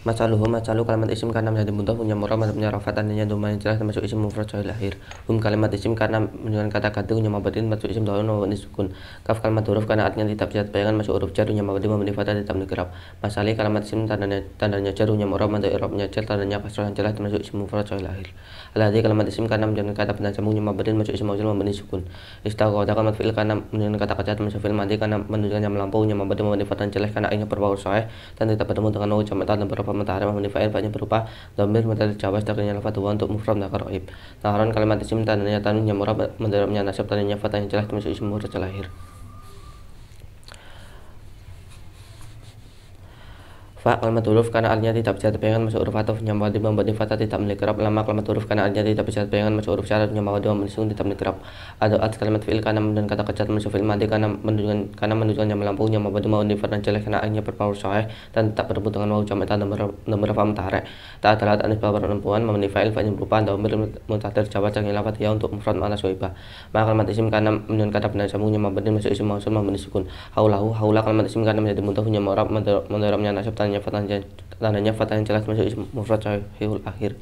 Masaluhu masalu kalimat isim karena menjadi mudah punya murah punya rafat adanya domba yang jelas termasuk isim mufrad jauh lahir hum kalimat isim karena menunjukkan kata ganti punya mabatin masuk isim dahulu maupun sukun kaf kalimat huruf karena artinya tidak bisa bayangkan masuk huruf jar punya mabatin memenuhi fatah tidak dikerap masalih kalimat isim tandanya tandanya jar punya murah mantuk irobnya jar tandanya kasroh yang jelas termasuk isim mufrad sahih lahir aladi kalimat isim karena menunjukkan kata benda sambung punya mabatin masuk isim mausul maupun sukun istaghoda kalimat isim karena menunjukkan kata kata termasuk fi'il mandi karena menunjukkan yang melampau punya mabatin memilih fatah jelas karena ainnya berbau sahih dan tidak bertemu dengan wajah dan berbau Matahari muta'arif mahmudi fa'il banyak berupa dhamir mudhari jawas takdirnya lafadz wa untuk mufrad dakar oib naharon kalimat isim tandanya tanwin murah murab mendalamnya nasab tandanya fathah yang jelas termasuk isim murad lahir Fa kalimat huruf karena artinya tidak bisa terbayangkan masuk huruf atau menyambung membuat fatah tidak memiliki kerap lama kalimat huruf karena artinya tidak bisa terbayangkan masuk huruf syarat menyambung menyusun tidak memiliki kerap atau at kalimat fiil karena dan kata kecat masuk fiil mati karena menunjukkan karena menunjukkan yang di membuat di dan jelek karena artinya berpower sahih dan tak berhubung dengan mau jamak nomor nomor faham tarik tak ada anis babar perempuan memenuhi fil fa'il berupa atau mutakhir jawab yang lafat ya untuk mufrad mana suhiba maka kalimat isim karena menunjukkan kata benar sambungnya membuat masuk isim mausul membuat sukun haulahu haulah kalimat isim karena menjadi muntahnya ma'rab mendorongnya nasab tandanya fatanja tandanya fathah yang jelas masuk isim mufrad sahihul akhir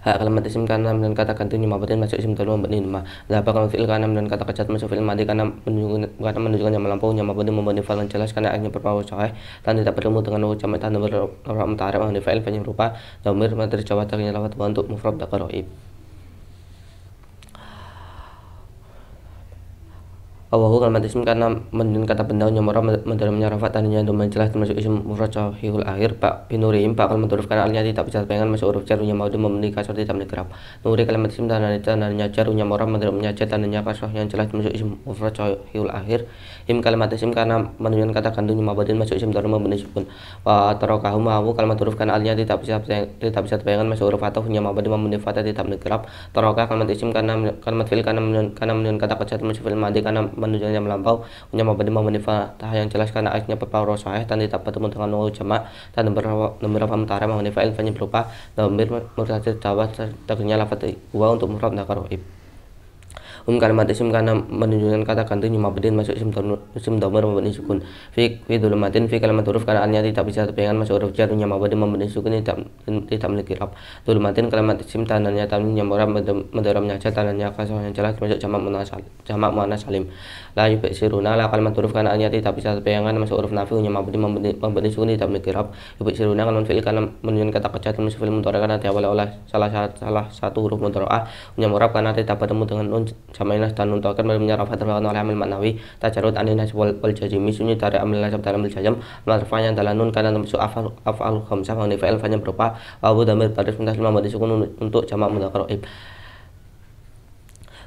hak kalimat isim kanam dan kata ganti lima batin masuk isim terlalu mabni ma. dapat kalimat fi'il dan kata kecat masuk fi'il mati karena menunjukkan karena menunjukkan yang melampau yang mabni membanding falan jelas karena akhirnya berpawai sahih dan tidak bertemu dengan ucapan tanda berorang mutarik yang di fa'il banyak rupa domir materi jawa terkini lawat untuk mufrad dan Awahu kalimat isim karena menunjukkan kata benda murah mendalam nyarafat tadinya domain jelas termasuk isim murah sahihul akhir pak binurim pak kalimat huruf karena alnya tidak bisa pengen masuk huruf jarunya mau memenuhi kasar tidak menegrap nuri kalimat isim tanah tanahnya jarunya murah mendalam nyajar tanahnya kasar yang jelas termasuk isim murah sahihul akhir im kalimat isim karena menunjukkan kata gandum badin masuk isim dalam memenuhi sukun Pak tarokahu mahu kalimat huruf karena alnya tidak bisa tidak bisa pengen masuk huruf atau nyamabadin memenuhi fatah tidak menegrap tarokah kalimat isim karena kalimat fil karena menunjukkan kata kerja termasuk fil madi karena yang melampau punya badi mengunifa tah yang jelas karena akhirnya peparo sahih dan tidak bertemu dengan nol jamak dan beberapa beberapa mentara mengunifa ilfanya berupa dan murtad jawa terdengarnya lafadz wa untuk murab nakar um kalimat isim karena menunjukkan kata ganti bedin masuk isim tonu isim domer membenih sukun fi fi matin fi kalimat huruf karena artinya tidak bisa terbayangkan masuk huruf nyuma bedin membenih sukun tidak tidak memiliki dulu matin kalimat isim tanahnya nyuma murab mendoramnya nyaca tanahnya yang jelas masuk jamak munas jamak munas salim la siruna la kalimat huruf karena artinya tidak bisa terbayangkan masuk huruf nafi bedin membenih sukun tidak memiliki rab siruna kalimat fi karena menunjukkan kata kerja dan fil mendorong karena tiap oleh salah salah satu huruf mudhari'ah punya murab karena tidak bertemu dengan nun jama'i dan tanun token wal munyaraf hatar wa oleh amil manawi tajarut anin nasib wal jazimi sunyi dari amil nasab dan amil jazam marfanya nun karena termasuk afal afal khamsah mengenai fa'il fa'nya berupa wawu damir baris mintas lima sukun untuk jamak mudzakkar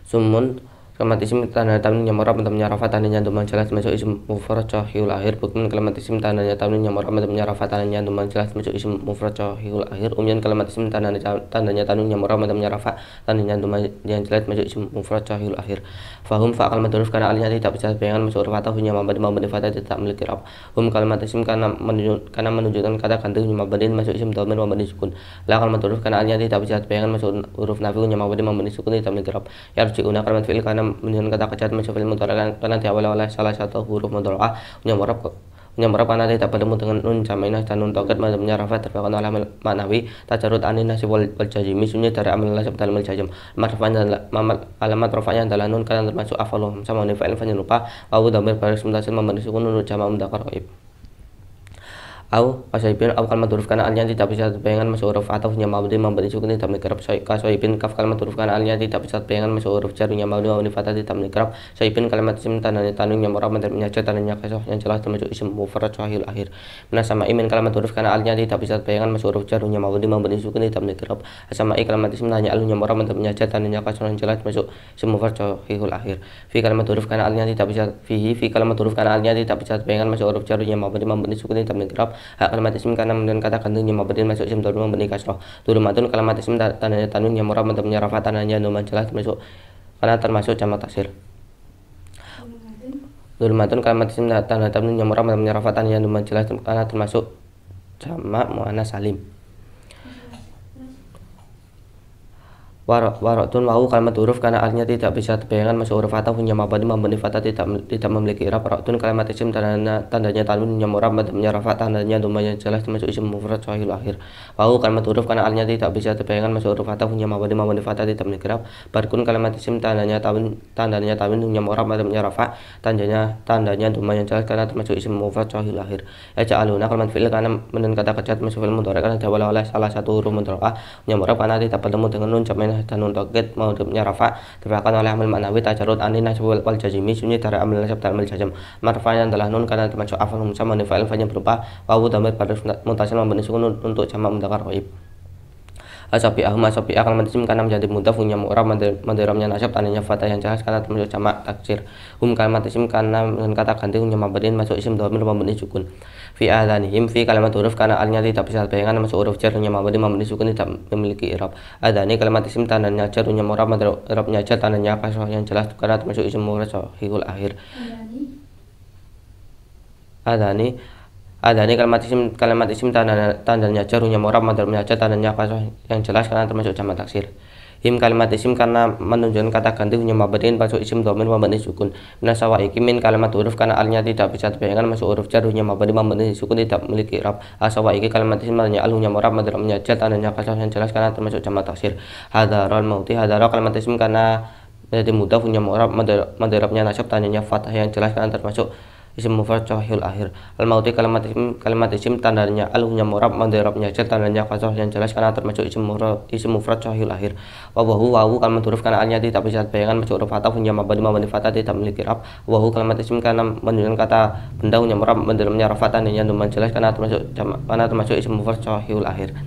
Sumun Kalimat isim tanda tamnin yang marab rafa tandanya teman jelas masuk isim mufrad cahil akhir bukan kalimat isim tandanya tamnin yang marab temannya rafa tandanya teman jelas masuk isim mufrad cahil akhir umyan kalimat isim tandanya tandanya tamnin yang marab temannya rafa tandanya teman yang jelas masuk isim mufrad cahil akhir fahum fa kalimat huruf karena alinya tidak bisa bayangan masuk huruf fatah mabadi mabadi fatah tidak memiliki rab hum kalimat isim karena menunjuk karena menunjukkan kata ganti hunya mabadi masuk isim domen mabadi sukun la kalimat huruf karena alinya tidak bisa bayangan masuk huruf nafi hunya mabadi mabadi sukun tidak memiliki harus yarjiuna kalimat fi'il karena menunjukkan kata kerja menyusul mudhari kan, karena diawali oleh salah satu huruf mudhari yang kok, punya merab karena tidak bertemu dengan nun jamainah dan nun toket madhabnya rafat terbakar oleh maknawi jarut anin nasib wal jajim misunya dari amal nasib dalam al jazim alamat rafatnya adalah nun karena termasuk afalum sama nifa'il fanya lupa wawu damir baris mutasil memberi sukun nun jama' mudhakar au kasoibin au kalimat huruf kana alnya tidak bisa dibayangkan masuk huruf atau atafnya maudi memberi sukun tidak Soi kasoibin kaf kalimat huruf kana alnya tidak bisa dibayangkan masuk huruf jarunya maudi maudi fatah tidak menikrab soibin kalimat isim tanahnya tanungnya murab menterminya tanahnya kasoh yang jelas termasuk isim mufrad cahil akhir benar sama imin kalimat huruf kana alnya tidak bisa dibayangkan masuk huruf jarunya maudi memberi sukun tidak menikrab sama i kalimat isim tanahnya alunya murab menterminya tanahnya kasoh yang jelas termasuk isim mufrad cahil akhir fi kalimat huruf kana alnya tidak bisa fihi fi kalimat huruf kana alnya tidak bisa dibayangkan masuk huruf jarunya maudi memberi sukun tidak menikrab hak kalimat isim karena dan kata gantinya mabdin masuk isim turun mabni kasroh turun matun kalimat isim tanun yang murah menurutnya rafa tanahnya nomor jelas termasuk karena termasuk jamak taksir matun kalimat isim tanda tanun yang murah menurutnya rafa tanahnya nomor jelas karena termasuk jamak muana salim warok tun wau kalimat huruf karena artinya tidak bisa terbayangkan masuk huruf atau punya mabadi mabani fata tidak tidak memiliki irab tun kalimat isim tandanya tandanya tanun punya murab madhabnya rafa tandanya domanya jelas termasuk isim mufrad sahih lahir wau kalimat huruf karena artinya tidak bisa terbayangkan masuk huruf atau punya mabadi mabani fata tidak memiliki irab barkun kalimat isim tandanya tanun tandanya tanun punya murab madhabnya rafa tandanya tandanya domanya jelas karena termasuk isim mufrad sahih lahir eja aluna kalimat fil karena menentang kata kecat masuk fil mudhari karena jawab oleh salah satu huruf mudhari punya murab karena tidak bertemu dengan nun cemen dan untuk get maudubnya rafa gerakan oleh amal Manawi tajarud ani nasbul wal jazimi sunyi dari amal nasab dan amil jazam yang telah nun karena termasuk afal humsa manifa'il fa'nya berupa wawu damir pada mutasil membeni sukun untuk jamak mendakar roib asabi ahma asabi akal isim karena menjadi mudah punya murah madaramnya nasab tandanya fatah yang jelas karena termasuk sama taksir hum kalmatasim karena dengan kata ganti punya mabedin masuk isim domir mabadin sukun fi adani fi kalimat huruf karena alnya tidak bisa dibayangkan masuk huruf jar punya mabedin mabadin sukun tidak memiliki irab adani kalimat isim tandanya jar punya murah madarabnya jar tandanya apa yang jelas karena termasuk isim murah sohihul akhir adani adanya kalimat isim kalimat isim tanda tandanya jarunya murab madar aja tandanya apa yang jelas karena termasuk jamak taksir him kalimat isim karena menunjukkan kata ganti punya mabadin masuk isim domin mabadin sukun nasawa ikimin kalimat huruf karena alnya tidak bisa terbayangkan masuk huruf jarunya punya mabadin mabadin sukun tidak memiliki rab asawa ah, iki kalimat isim alnya alunya murab madar aja tandanya apa yang jelas karena termasuk jamak taksir hadarol mauti ron kalimat isim karena jadi mudah punya murab madarabnya nasab tandanya fathah yang jelas karena termasuk isim mufrad akhir al mauti kalimat isim kalimat isim tandanya alunya murab mandirabnya cer tandanya fasal yang jelas karena termasuk isim mufrad isim mufrad cahil akhir wabahu wahu kalimat huruf karena alnya tidak bisa bayangan masuk huruf fatah punya mabadi mabadi fatah tidak memiliki rab wahu kalimat isim karena menunjukkan kata benda punya murab mandirabnya rafatan yang jelas karena termasuk karena termasuk isim mufrad cahil akhir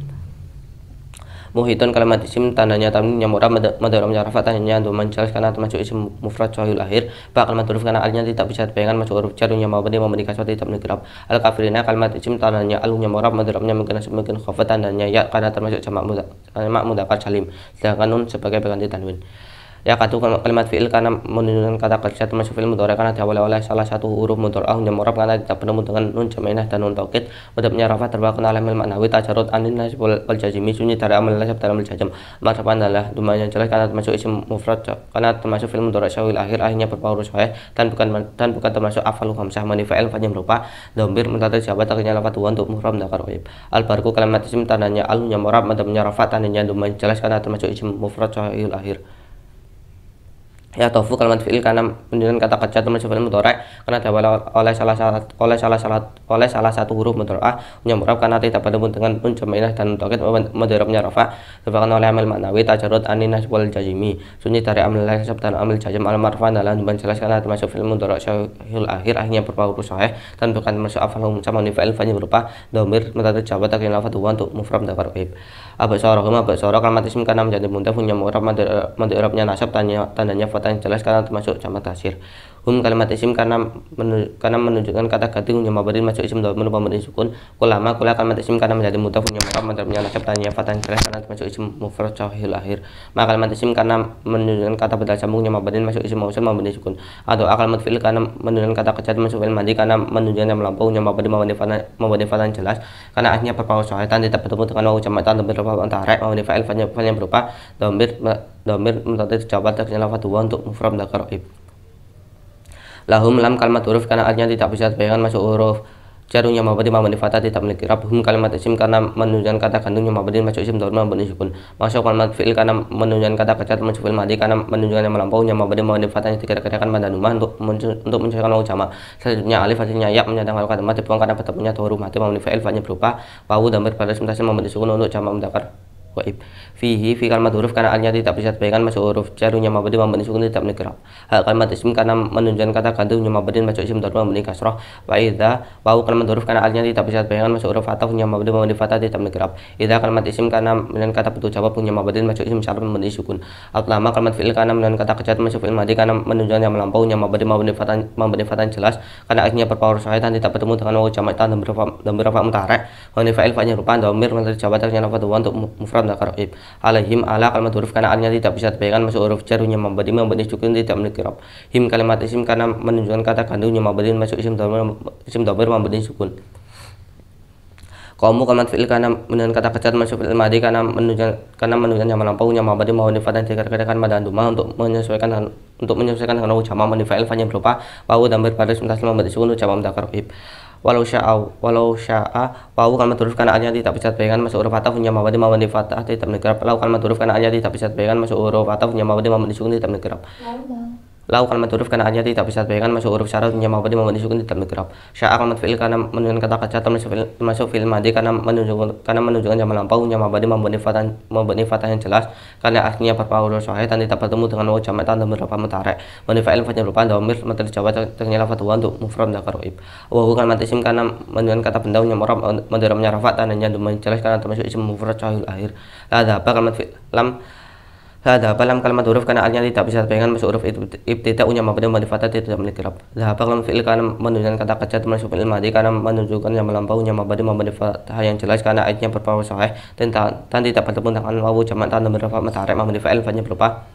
muhitun kalimat isim tandanya tamu nyamura madarom jarafa tandanya untuk menjelaskan karena termasuk isim mufrad cahil akhir pak kalimat huruf karena alnya tidak bisa dipegang masuk huruf jar yang mabni memberi kaswat tidak menikirab al kafirina kalimat isim tandanya alum nyamura madaromnya mungkin mungkin khafat tandanya ya karena termasuk jamak muda eh, jamak muda salim sedangkan nun sebagai pengganti tanwin ya Yakadu kalimat fi'il karena menunjukkan kata kerja termasuk fi'il mudhari karena diawali oleh salah satu huruf mudhari yang murab karena tidak penemu dengan nun jamainah dan nun taukid mudabnya rafa terbakun alamil maknawi tajarut anin nasib wal jajimi sunyi dari amal nasib dalam jajam marfan adalah dumanya jelas karena termasuk isim mufrad karena termasuk fi'il mudhari syawil akhir akhirnya berupa huruf dan bukan dan bukan termasuk afal sah mani fa'il fa'il rupa dombir mentada jabat akhirnya lafat dua untuk muhram dakar wajib al barku kalimat isim tandanya alun yang murab mudabnya rafa tandanya dumanya jelas karena termasuk isim mufrad syawil akhir ya tofu kalimat fi'il karena penjelasan kata kerja teman sebelum mutore karena diawali oleh salah satu oleh salah salah oleh salah satu huruf mutoroah yang murab karena tidak pun dengan unjamainah dan toket mudorobnya rofa sebabkan oleh amal maknawi tajarut aninah wal jazimi sunyi dari amal nasab dan amal jazim al marfa dalam bukan jelas karena termasuk fi'il mudorok syahil akhir akhirnya berupa huruf sahih dan bukan termasuk afal umum sama nifa'il fanya berupa domir mutatu jabat akhirnya lafad untuk mufram dakar baib abad sorok abad sorok kalimat isim karena menjadi muntah punya murab mudorobnya nasab tanya tandanya fatah yang jelas karena termasuk jamak tasir hum kalimat isim karena menu, karena menunjukkan kata ganti hunya mabarin masuk isim dhamir pamrin sukun kulama kula kalimat isim karena menjadi mutaf hunya mutaf madzhabnya nasab tanya fatan jelas karena masuk isim mufrad cawhil lahir maka kalimat isim karena menunjukkan kata badal sambungnya mabarin masuk isim mausul mabarin sukun atau akal mutfil karena menunjukkan kata kecat masuk isim mandi karena menunjukkan yang melampau hunya mabarin fatan mabarin fatan jelas karena akhirnya berpaul sahih tanda tidak bertemu dengan wau cemat dan berupa antara fatan fatan yang berupa domir domir mutatir jawab terkena lafadz dua untuk mufrad dan lahum hmm. lam kalimat huruf karena artinya tidak bisa dibayangkan masuk huruf jarunya mabadi mabadi fatah tidak memiliki rabhum kalimat isim karena menunjukkan kata gantungnya mabadi masuk isim dorma mabadi sukun masuk kalimat fi'il karena menunjukkan kata kerja masuk fi'il madi karena menunjukkan yang melampaunya mabadi mabadi yang tidak kerjakan pada rumah untuk untuk menunjukkan lawan jama selanjutnya alif hasilnya ya menyatakan kata mati pun karena bertemunya huruf mati mabadi fi'il fanya berupa wawu dan berbaris mutasi mabadi sukun untuk jama mudakar waib fihi fi kalimat huruf karena alnya tidak bisa dibayangkan masuk huruf jarunya mabdi mabni sukun tidak menikah hal kalimat isim karena menunjukkan kata gantunya mabdi masuk isim darma mabdi kasroh wa idha wau kalimat huruf karena alnya tidak bisa dibayangkan masuk huruf punya mabdi mabni fatah tidak menikah idha kalimat isim karena menunjukkan kata betul jawab punya mabdi masuk isim syarat mabdi sukun atlama kalimat fi'il karena menunjukkan kata kejat masuk fi'il madi karena menunjukkan yang melampaunya mabdi mabni fatah mabni fatah jelas karena akhirnya berpower sahih dan tidak bertemu dengan wau jamak dan berapa dan berapa mutarik wa fa'il fa'nya rupa domir menjadi jawaban yang lafadz untuk mufrad dan alaihim ala kalimat huruf karena alnya tidak bisa dibayangkan masuk huruf jarunya mabadi mabadi sukun tidak memiliki rob him kalimat isim karena menunjukkan kata kandungnya mabadi masuk isim dober isim dober mabadi sukun kamu kalimat fi'il karena menunjukkan kata kecat masuk fi'il madi karena menunjukkan karena menunjukkan yang melampau yang mabadi mau nifat dan dikarenakan madan duma untuk menyesuaikan untuk menyesuaikan ucapan jama manifa'il fanya berupa wau dan berbaris mutasil mabadi sukun jama ib walau sya'a walau sya'a wawu kan maturuf kan anya tidak bisa bayangan masuk huruf fatah punya mawadi mawadi fatah tidak menegerap lau kan maturuf kan anya tidak bisa bayangan masuk huruf fatah punya mawadi mawadi sukun tidak menegerap Lau kalimat huruf karena aja tidak bisa dibayangkan masuk huruf syarat punya mau mabadi sukun tidak bergerak. Sya kalimat fiil karena menunjukkan kata kerja atau masuk fiil madi karena menunjukkan karena menunjukkan zaman lampau punya berarti mabadi fatah mabadi fatah yang jelas karena aslinya berapa huruf sahih dan tidak bertemu dengan wajah mata dan beberapa mentare Madi fiil fatnya berupa domir materi jawab ternyata fatwa untuk mufrad dan karoib. Wahu mati sim karena menunjukkan kata benda punya orang nyarafat rafat dan yang jelas karena termasuk isim mufrad cahil akhir. Lada apa kalimat lam Hadha balam kalimat huruf karena alnya tidak bisa terbayangkan masuk huruf itu ibtida'unya mabda ma'rifatah tidak memiliki rab. Lahapa kalimat fi'il karena menunjukkan kata kerja mansubul ilmadi karena menunjukkan yang melampaunya mabda ma'rifatah yang jelas karena ayatnya berpower sahih dan tan tidak bertemu dengan wawu jamak tan berapa matarik ma'rifatah alfanya berupa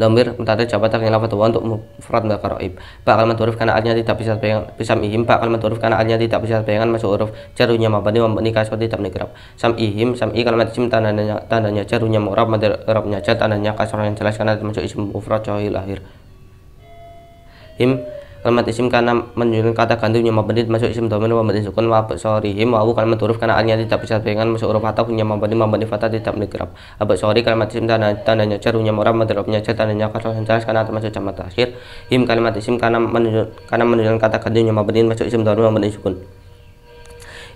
Domir mutata jabatan yang lafadz untuk mufrad mudzakkar raib. Pak kalimat huruf karena artinya tidak bisa bayangan bisa ihim. Pak kalimat huruf karena artinya tidak bisa bayangan masuk huruf jarunya mabani mabni kasar tidak menikrap Sam ihim sam i kalimat isim tandanya tandanya jarunya mu'rab madar rabnya jar tandanya kasar yang jelas karena masuk isim mufrad cahil lahir. Him kalimat isim karena menyusun kata kandungnya yang masuk isim domain mabni sukun wa sorihim wawu kalimat huruf karena alnya tidak bisa dengan masuk huruf fatah punya mabni mabni fatah tidak menikrap abad sorry kalimat isim tanda tanah nyacar punya muram nyacar jar nyakar kasar jelas karena termasuk jamat akhir him kalimat isim karena menyusun karena menyusun kata ganti yang mabni masuk isim domain mabni sukun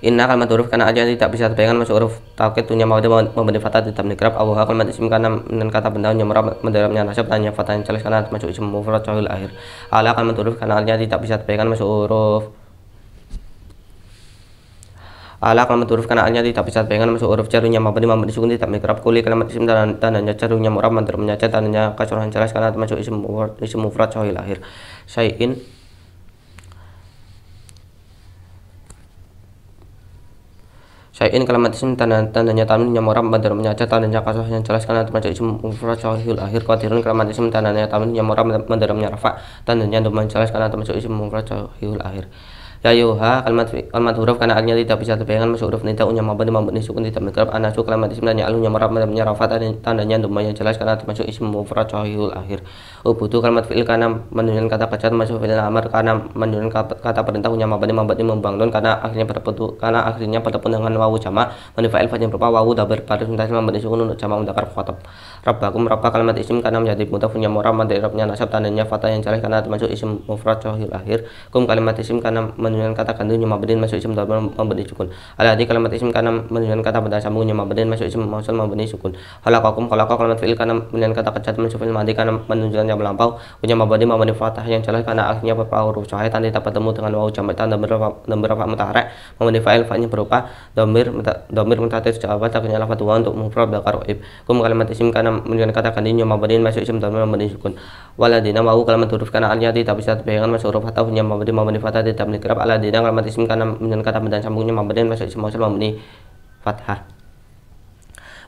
Inna kalimat huruf karena aja tidak bisa terbayangkan masuk huruf taukid tunya mawadi membenih fatah tetap nikrab Allah kalimat isim karena dan kata benda yang merab mendalamnya nasab tanya fatah yang jelas karena masuk isim mufrat cahil akhir ala kalimat huruf karena aja tidak bisa terbayangkan masuk huruf ala kalimat huruf karena alnya tidak bisa terbayangkan masuk huruf jarunya mabni mabni sukun tidak mikrab kuli kalimat isim dan tandanya jarunya murab mantar menyaca tandanya kasrohan jelas karena masuk isim mufrad isim mufrad cahil akhir in saya Syai'in kalimat isim tanda tandanya tanwin yang muram pada tanda tandanya kasah yang jelas karena terbaca isim mufrad sahihul akhir qadirun kalimat isim tandanya tanwin yang muram pada tanda tandanya domain jelas karena termasuk isim mufrad sahihul akhir la ya yuha kalimat kalimat huruf karena artinya tidak bisa terbayangkan masuk huruf nida unya mabani mabani sukun tidak anak anasu kalimat isim dan alunya marab tandanya rafat tandanya dumanya jelas karena termasuk isim mufrad cahyul akhir ubudu oh, kalimat fi'il karena menunjukkan kata kerja termasuk fi'il amar karena menunjukkan kata, kata perintah unya mabani mabani membangun karena akhirnya berbentuk karena akhirnya bertepun dengan wawu jama manfail yang berupa wawu dabar baris sementara mabani sukun untuk jama mudakar khotob rabbakum rabba kalimat isim karena menjadi mutaf unya murab mandiri nasab tandanya fatah yang jelas karena termasuk isim mufrad cahyul akhir kum kalimat isim karena men menunjukkan kata ganti nyuma bedin masuk isim dalam membeni sukun ala di kalimat isim karena menunjukkan kata benda sambung nyuma bedin masuk isim mausul membeni sukun kalau khalaqa kalimat fi'il karena menunjukkan kata kecat masuk fi'il mati karena menunjukkan yang melampau punya mabadi memberi fatah yang jelas karena akhirnya beberapa huruf cahaya tanda dapat temu dengan wawu jamak tanda beberapa dan beberapa mutaharek memberi fa'il fa'ilnya berupa domir domir mutatis jawabat akhirnya lafat dua untuk mufrad dakar ib kum kalimat isim karena menunjukkan kata ganti nyuma bedin masuk isim dalam membeni sukun waladina wawu kalimat huruf karena artinya tidak bisa dibayangkan masuk huruf atau punya berdin memberi fatah tidak menikrab di dalam alamat isim karena min kata dan sambungnya mabdin masuk isim mausul mabni fathah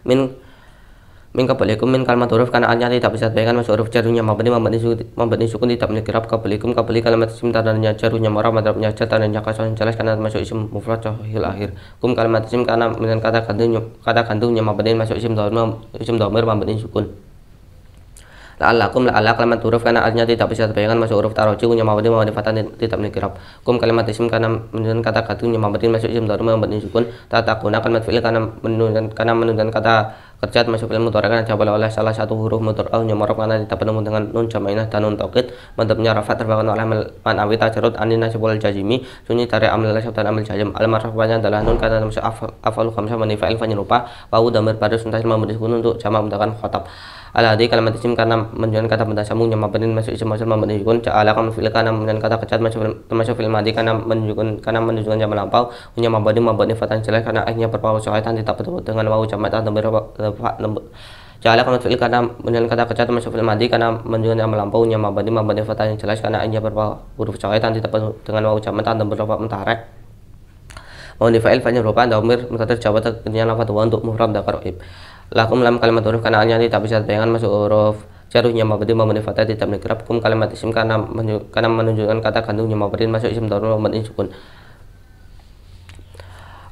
min min kabalikum min kalimat huruf karena alnya tidak bisa dibayangkan masuk huruf jarunya mabni mabni sukun mabni sukun tidak menyekirap kabalikum kapalik kalimat isim tadanya jarunya marah madrabnya jar tandanya kasar jelas karena masuk isim mufrad cahil akhir kum kalimat isim karena min kata kandungnya kata kandungnya mabni masuk isim dhamir isim dhamir mabni sukun la'allakum la'alla kalimat huruf karena artinya tidak bisa terbayangkan masuk huruf taroji punya mawadi mawadi fatah tidak menikirab kum kalimat isim karena menunjukkan kata punya mawadi masuk isim darum yang sukun tata guna kalimat fi'il karena menunjukkan karena menunjukkan kata kerja masuk film mutor karena jawab oleh salah satu huruf mutor au nyamorok karena tidak penemu dengan nun jamainah dan nun taqid. mantapnya rafat terbangun oleh man awit cerut anin nasibul jazimi sunyi tari amil nasib dan amal jazim al banyak adalah nun karena masuk afal khamsah menifa'il fanyerupa bau damir padus suntas memberi untuk jama menggunakan khotab ala di kalimat isim karena menjual kata benda sambung yang mabnin masuk isim masuk mabni yukun ja'ala kamu fil karena menunjukkan kata kecat masuk termasuk fil madi karena menunjukkan karena menunjukkan zaman lampau punya mabni mabni fatan jelas karena akhirnya berpawu syaitan tidak betul dengan wau jamat dan Jala kamu fil karena menunjukkan kata kecat masuk fil madi karena menunjukkan yang lampau punya mabadi mabadi fatan yang jelas karena akhirnya perpaus huruf cowetan tidak dengan wawu jamat atau berapa mentarek mau difail fanya berupa domir mutatir jawab terkena lafadz untuk muhrab dakar ib lakum lam kalimat huruf karena alnya tidak bisa dengan masuk huruf jaruhnya mau gede fatah tidak menikrap kum kalimat isim karena, menunjukkan kata kandungnya mau masuk isim taruh umat sukun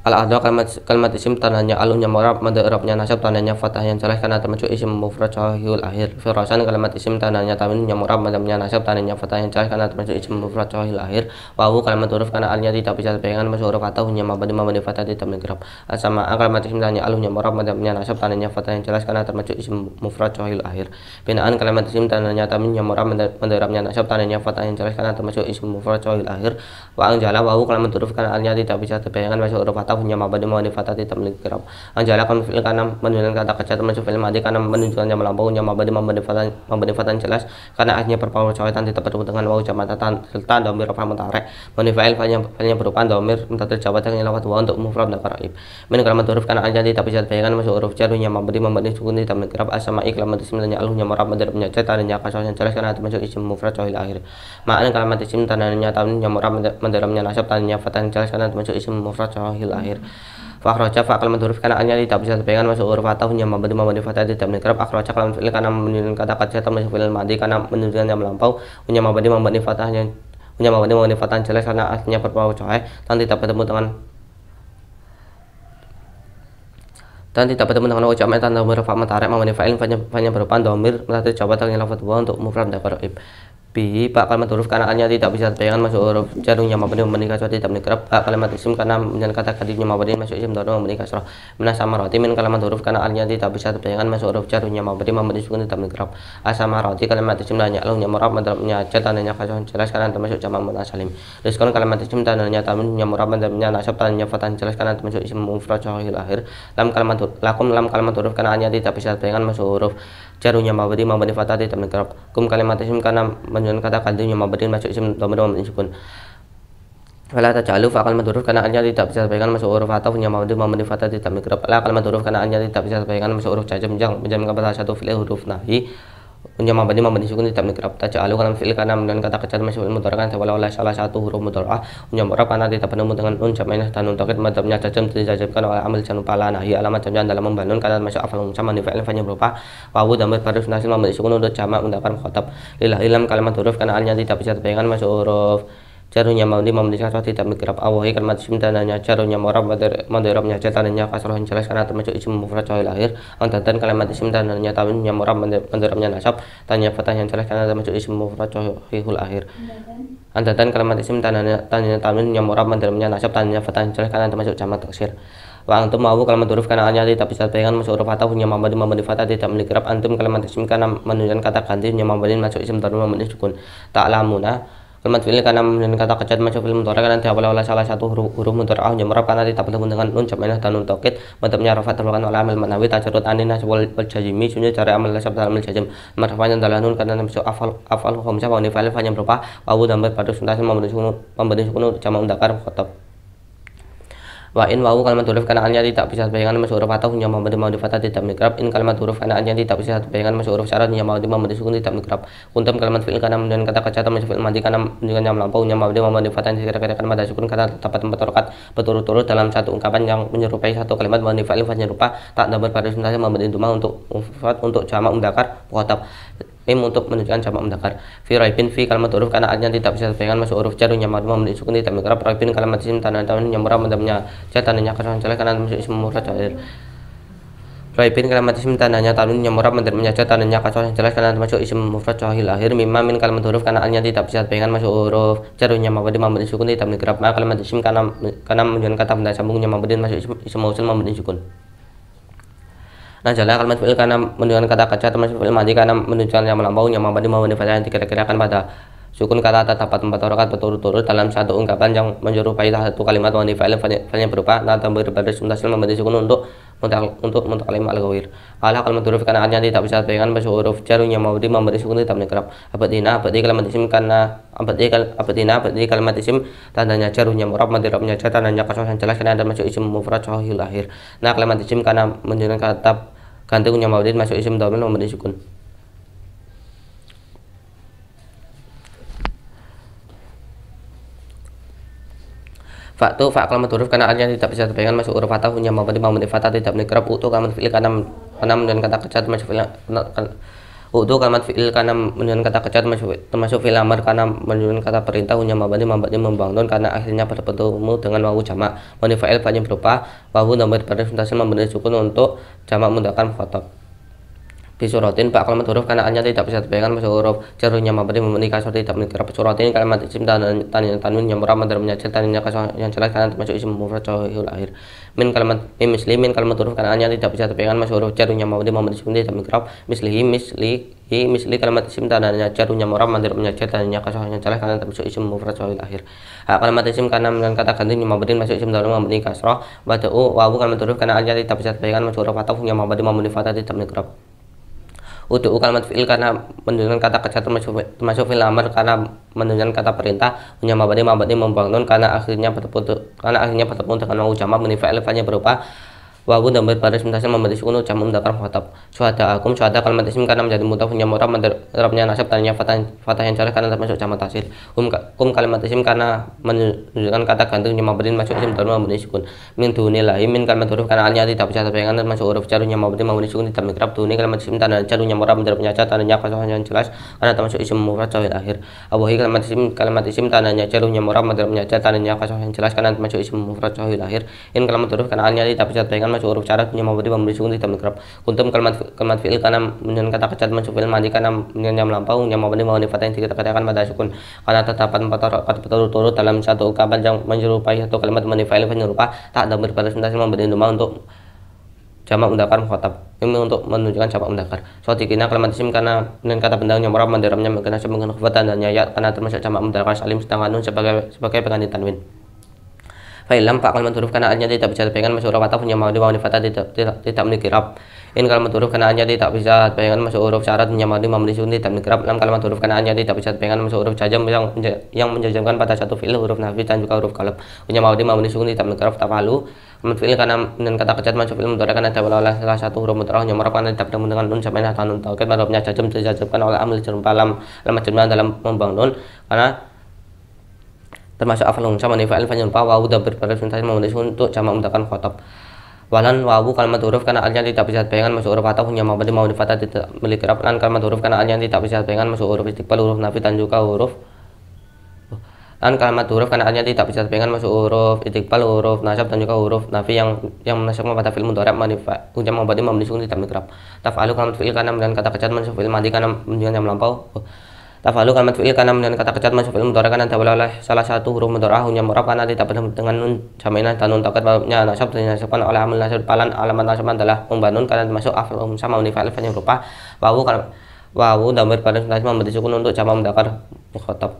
al adha kalimat kalimat isim tandanya alunya marab mad i'rabnya nasab tandanya fatah yang jelas karena termasuk isim mufrad cahil akhir firasan kalimat isim tandanya yang marab madamnya nasab tandanya fatah yang jelas karena termasuk isim mufrad cahil akhir wawu kalimat huruf karena alnya tidak bisa terbayangkan masuk huruf atau hunya mabadi mabadi fathah tidak mengerap sama ah, kalimat isim tandanya alunya marab madamnya nasab tandanya fatah yang jelas karena termasuk isim mufrad cahil akhir binaan kalimat isim tandanya taminnya marab mad i'rabnya nasab tandanya fatah yang jelas karena termasuk isim mufrad cahil akhir wa anjala wawu kalimat huruf karena alnya tidak bisa terbayangkan masuk huruf atau tahunnya mabadi ma'rifatati tamlik kiram kan fil karena menunjukkan kata kecat termasuk fil madi karena menunjukkan yang melampaunya mabadi ma'badi fatan ma'badi fatan jelas karena akhirnya perpawacawitan tidak bertemu dengan tan jamatatan serta domir rafa mutarik menifail fanya fanya berupa domir minta terjawab yang lewat wa untuk mufrad dan qaraib min karamat huruf karena anjali tapi bisa bayangan masuk huruf jarunya ma'badi ma'badi sukun tamlik kiram asama iklam sembilannya aluhnya marab madar menyajat tandanya kasus yang jelas karena termasuk isim mufrad cahil akhir makna kalimat isim tandanya tahunnya marab madaramnya nasab tandanya fatan jelas karena termasuk isim mufrad cahil akhir akhir Fakhroja fakal menduruf karena alnya tidak bisa sepegan masuk huruf atau hanya mabdi mabdi fatah tidak menkerap akhroja kalau fi'il karena menunjukkan kata kata atau masuk fi'il mati karena menunjukkan yang melampau hanya mabdi mabdi fatahnya punya mabdi mabdi fatah jelas karena aslinya berbau coai dan tidak bertemu dengan dan tidak bertemu dengan ucapan tanda huruf matarik mabdi fa'il fanya berupa domir melatih jawaban dengan lafaz untuk mufrad dan B. Pak kalimat huruf karena hanya tidak bisa terbayangkan masuk huruf jarumnya mabani memberi kasroh tidak menikrap Pak kalimat isim karena menjadi kata kadirnya mabani masuk isim dorong menikah kasroh menas sama roti min kalimat huruf karena hanya tidak bisa terbayangkan masuk huruf jarumnya mabani memberi sukun tidak menikah Asama roti kalimat isim tanya alungnya nyamurab mendalamnya aja tanya kasroh jelas karena termasuk jamak munasalim Rizkon kalimat isim tandanya tamunya nyamurab mendalamnya nasab tanya fatan jelas karena termasuk isim mufrad cahil akhir Lam kalimat lakum lam kalimat huruf karena hanya tidak bisa terbayangkan masuk huruf jarunya mabadi mabadi fatati tamin kerap kum kalimat isim karena menunjukkan kata kaldunya mabadi masuk isim domir mabadi pun Fala tajalu fa kalimat huruf karena alnya tidak bisa sampaikan masuk huruf atau punya mabdi mabdi fatah tidak mikrab. Fala kalimat huruf karena alnya tidak bisa sampaikan masuk huruf cajam jang menjamin kata satu file huruf nahi Kunja mabani mabadi sukun tetap nikrab taja alu kalam fil kana dan kata kecat masuk mudarakan sewala oleh salah satu huruf mudarah kunja murab karena tetap penemu dengan un jamain dan untuk tokit madhabnya jajam dijajabkan oleh amal janu pala nahi alamat jamnya dalam membangun karena masuk afal sama nifal fa'nya berupa wawu dan berparif nasil mabani sukun untuk jamak mendapatkan khotab lillah ilam kalimat huruf karena alnya tidak bisa terbayangkan masuk huruf jarunya di mau kasroh tidak mikrab awahi kalimat isim tandanya jarunya morab madarabnya jatananya kasroh jelas karena termasuk isim mufrad cawe lahir mati antadan kalimat isim tandanya tawinnya morab madarabnya nasab tanya fatah yang jelas karena termasuk isim mufrad coy lahir antadan kalimat isim tandanya tanya tawinnya morab madarabnya nasab tanya fatah yang jelas karena termasuk jamak taksir wa antum mau kalau menurut karena hanya tidak bisa pegangan masuk huruf atau punya mabadi mabadi fatah tidak memiliki rap antum mati isim karena menunjukkan kata ganti punya mabadi masuk isim tanpa mabadi sukun tak lamuna Kalimat fi'il karena dan kata kecat masuk fi'il mudhari karena diawali oleh salah satu huruf, huruf mudhari'ah ah merab karena tidak bertemu dengan nun jamainah dan nun taukid madhabnya rafa terbukan oleh amil manawi tajarut anin wal jazimi sunya cari amil nasab dan amil jajim marfanya adalah nun karena masuk afal afal siapa wa nifal yang berupa wawu dan berpadu suntas sama sukun membentuk sukun jama undakar khotob Wa in wawu kalimat huruf kana'annya tidak bisa bayangan masuk huruf atau punya mau mampu fatah tidak mikrab. In kalimat huruf kana'annya tidak bisa bayangan masuk huruf syarat punya mau mampu sukun tidak mikrab. Untuk kalimat fi'il karena dengan kata kata masuk fi'il mandi kana dengan yang melampau punya mampu mampu fatah dikira-kirakan pada sukun kata tempat-tempat rokat berturut-turut dalam satu ungkapan yang menyerupai satu kalimat mampu fa'il rupa tak dapat pada mau mampu untuk untuk jamak undakar mukotab mim untuk menunjukkan jamak mudzakkar fi raibin fi kalimat huruf karena artinya tidak bisa dibayangkan masuk huruf jar yang madhum menjadi sukun tidak mikrab raibin kalimat isim tanda tanda yang murah madhamnya jar tandanya kasar jelek karena masuk isim murah jair Raibin kalimat isim tandanya tanun yang murah mendir menjaja tandanya kasar jelas karena masuk isim mufrad jahil akhir mimma min kalimat huruf karena artinya tidak bisa dibayangkan masuk huruf jarunya mabdi mabni sukun tidak mikrab ma kalimat isim karena karena menunjukkan kata benda sambungnya mabdi masuk isim, isim mausul mabni sukun Nah Najalah kalimat fi'il karena menunjukkan kata kerja termasuk fi'il madi karena menunjukkan yang melampau yang mampu nanti kira-kira kirakan pada sukun kata terdapat empat rokat berturut-turut dalam satu ungkapan yang menyerupai satu kalimat wanita fi'il yang berupa nata berbaris mutasil memberi sukun untuk untuk untuk kalimat al-gawir ala kalimat huruf karena artinya tidak bisa dengan bahasa huruf jarum yang mau memberi sukun tidak menyekerap abadina abadi kalimat isim karena abadi abadina abadi kalimat isim tandanya yang murab madirabnya jar tandanya kosong yang jelas karena ada masuk isim mufrad sahih lahir nah kalimat isim karena menunjukkan kata Ganti maudit masuk isim domil nomor sukun. Faktu fak kalau huruf karena artinya tidak bisa terbayangkan masuk huruf fatah punya berarti mau fatah tidak menikrab utuh kamu fi'il karena enam dan kata kecat masuk Hudu kalimat fi'il karena menunjukkan kata kerja termasuk, termasuk fi'il amar karena menunjukkan kata perintah punya mabani mabani membangun karena akhirnya bertemu dengan wawu jamak. manifail fa'il banyak berupa wawu nomor presentasi memberi sukun untuk jamak mendapatkan khotob disurutin, pak kalimat huruf karena hanya tidak bisa dibayangkan masuk huruf jarunya mabadi memenuhi surat tidak memiliki surat ini kalimat isim dan tanya tanwin yang muram dan menyajil tanya kasur yang jelas karena termasuk isim mufrad cawil akhir min kalimat min misli min kalimat huruf karena hanya tidak bisa dibayangkan masuk huruf jarunya mabadi memenuhi surat tidak memiliki mislihi misli i misli kalimat isim tanahnya jarunya muram mandir menyajil tanahnya yang jelas karena termasuk isim mufrad cawil akhir hak kalimat isim karena dengan kata ganti mabadi masuk isim dalam memenuhi kasrah wada'u wabu kalimat huruf karena hanya tidak bisa dibayangkan masuk huruf atau punya mabadi memenuhi fatah tidak memiliki untuk kalimat fi'il karena menunjukkan kata kerja termasuk, termasuk fi'il karena menunjukkan kata perintah. Punya mabadi mabadi membangun karena akhirnya bertemu karena akhirnya bertemu dengan mengucapkan jamak menifa berupa wa guna berpada sementara sama mati sukun ucam mendakar khotab suhada akum suhada kalau mati karena menjadi mutafun punya murah menerapnya nasab tanya fatah, fatah yang cerah karena termasuk jamat tasil um, kum kalimat isim karena menunjukkan kata gantung yang mabrin masuk isim dan mabrin kun min dunilahi min kalimat huruf karena alnya tidak bisa terbayangkan termasuk huruf caru yang mabrin mabrin sukun tidak mikrab duni kalimat isim tanda caru yang murah menerapnya cat tandanya kosong yang jelas karena termasuk isim murah cawil akhir abuhi kalimat isim kalimat isim tanahnya caru yang murah menerapnya cat tandanya kosong yang jelas karena termasuk isim murah cawil akhir in kalimat huruf karena alnya tidak bisa tapi termasuk huruf syarat punya mabudi memberi sukun tidak kerap kuntum kalimat kalimat fi'il karena menunjukkan kata kecat masuk fi'il madi karena menunjukkan lampau yang mabudi mau difat yang kita pada sukun karena terdapat empat empat berturut-turut dalam satu ungkapan yang menyerupai satu kalimat menifail menyerupa tak ada berpresentasi memberi doma untuk jamak undakan mukhatab ini untuk menunjukkan jamak so sotikina kalimat isim karena dengan kata benda yang murah menderamnya mengenai sebagian khufatan dan nyayat karena termasuk jamak undakan salim sedangkan nun sebagai sebagai pengganti tanwin Fa'ilam pak menturuf karena kanaannya tidak bisa pengen masuk huruf atau punya maudi maudi fatah tidak tidak tidak memiliki rap. In menturuf karena kanaannya tidak bisa pengen masuk huruf syarat punya di maudi sunni tidak memiliki Lam kalau kalimat karena kanaannya tidak bisa dibayangkan masuk huruf jajam yang yang menjajamkan pada satu fi'il huruf nafi dan juga huruf kalab punya di maudi sunni tidak memiliki rap. tafalu. Amat karena dan kata kecat masuk fi'il mudhari karena ada oleh salah satu huruf mudhari yang merupakan tidak bertemu dengan nun sampai nah tanun tauhid madhabnya jajam terjajamkan oleh amil jermpalam dalam jermpalam dalam membangun karena termasuk afalun sama nih fa'il fa'il fa wawu dabir berpresentasi memenuhi untuk jamak mudzakkar khotob walan wawu kalimat huruf karena alnya tidak bisa pengen masuk huruf atau mau beli mau difata tidak memiliki rapan kalimat huruf karena alnya tidak bisa pengen masuk huruf istiqbal huruf nafi dan juga huruf dan kalimat huruf karena alnya tidak bisa pengen masuk huruf itikbal huruf nasab dan juga huruf nafi yang yang menasabkan pada film manifat mudhari manifa beli mau mamlisun tidak mikrab tafalu kalimat fi'il karena menggunakan kata kecat masuk fi'il madi karena menggunakan yang melampau Tafalu kalimat fi'il karena menggunakan kata kecat masuk fi'il mudhara karena tidak oleh salah satu huruf mudhara yang mu'rab karena tidak bertemu dengan nun jamainah dan nun takat babnya nasab dan nasabkan oleh amal nasab palan alamat nasab adalah membangun karena termasuk afal umum sama unifal yang berupa wawu wawu dan paling sunat memberi sukun untuk jama mendakar mukhatab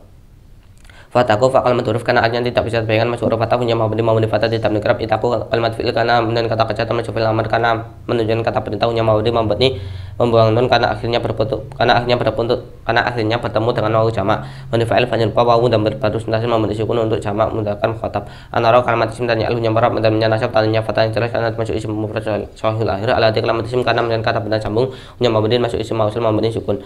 fataku fakal maturuf karena artinya tidak bisa dibayangkan masuk huruf yang mau maupun mau di fatah tidak itu itaku kalimat fi'il karena menunjukkan kata kerja atau masuk amar karena menunjukkan kata perintah yang mau di mabni membuang nun karena akhirnya berputuk karena akhirnya berputuk karena akhirnya bertemu dengan wawu jamak mabni fa'il fa'il lupa wawu dan berpartisipasi mabni sukun untuk jamak mudahkan khotab anaro kalimat isim dan alhunya marab dan nasab tanya fata yang jelas karena masuk isim mufrad sahih akhir alatik kalimat isim karena menunjukkan kata perintah sambung mau mabni masuk isim mausul mabni sukun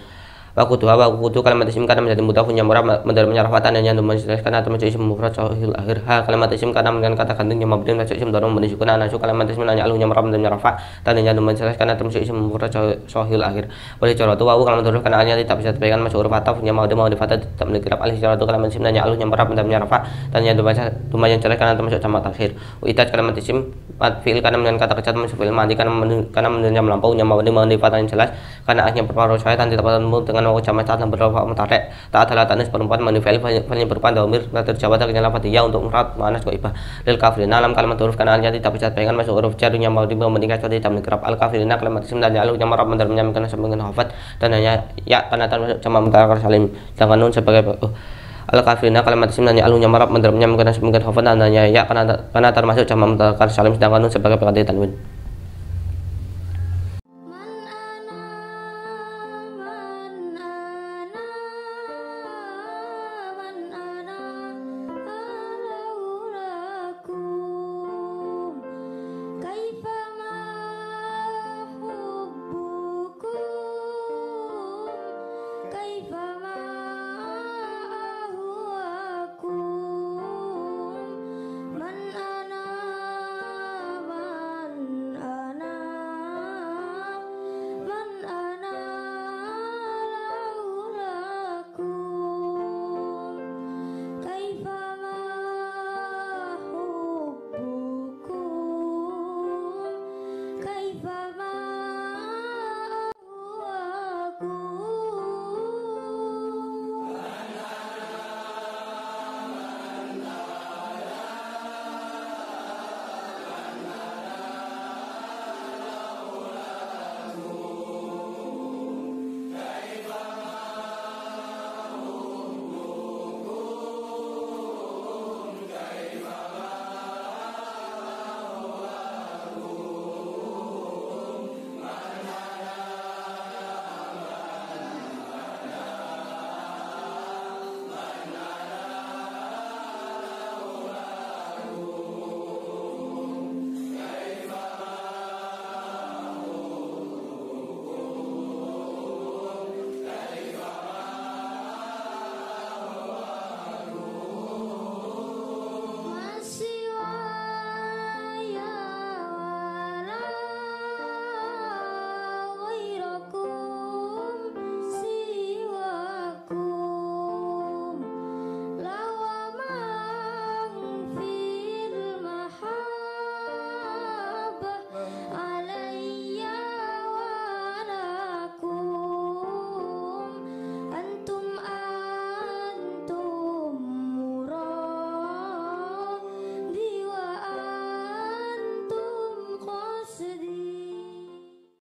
Waktu Wakuduha waktu kutu kalimat isim karena menjadi mudafun yang murah mendalamnya rafatan dan yang menjelaskan atau menjadi isim mufrad sahil akhir ha kalimat isim karena dengan kata kandung yang mabdin dan isim dorong menunjukkan anak kalimat isim nanya alunya murah mendalamnya rafa dan yang menjelaskan atau menjadi isim mufrad sahil akhir boleh cara tua waktu kalimat dorong karena hanya tidak bisa diberikan masuk huruf atau punya mau mau difata tidak menegirap alih cara tua kalimat isim nanya alunya murah mendalamnya rafa dan yang menjelaskan atau menjadi sama takhir uitat kalimat isim fiil karena dengan kata kecat masuk fiil mandi karena karena menjadi melampau yang dia mau difata yang jelas karena hanya berparuh saya dan tidak dengan mana wa kecamatan berapa Pak Mutarek tak ada latanis perempuan manifel penyeberupan daumir dan terjawab tak kenyala fatiyah untuk merat manas wa ibah lil kafirina alam kalimat huruf kanan alnya tidak bisa pengen masuk huruf jadunya mau di meningkat seperti tam kerap al kafirina kalimat isim dan alu nyamar mendar menyamakan sambungan hafad dan hanya ya tanda tanda sama mutarek salim jangan nun sebagai al kafirina kalimat isim nanya alunya marap mendermnya mungkin semoga dan nanya ya karena karena termasuk jama mutakar salim sedangkan nun sebagai pengganti tanwin